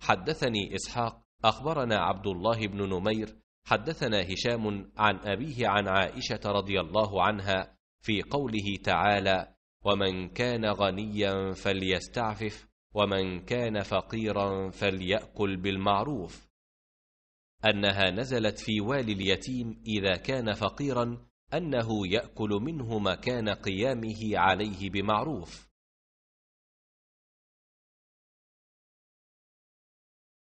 حدثني إسحاق أخبرنا عبد الله بن نمير حدثنا هشام عن أبيه عن عائشة رضي الله عنها في قوله تعالى ومن كان غنيا فليستعفف ومن كان فقيرا فليأكل بالمعروف أنها نزلت في والي اليتيم إذا كان فقيرا أنه يأكل منه مكان قيامه عليه بمعروف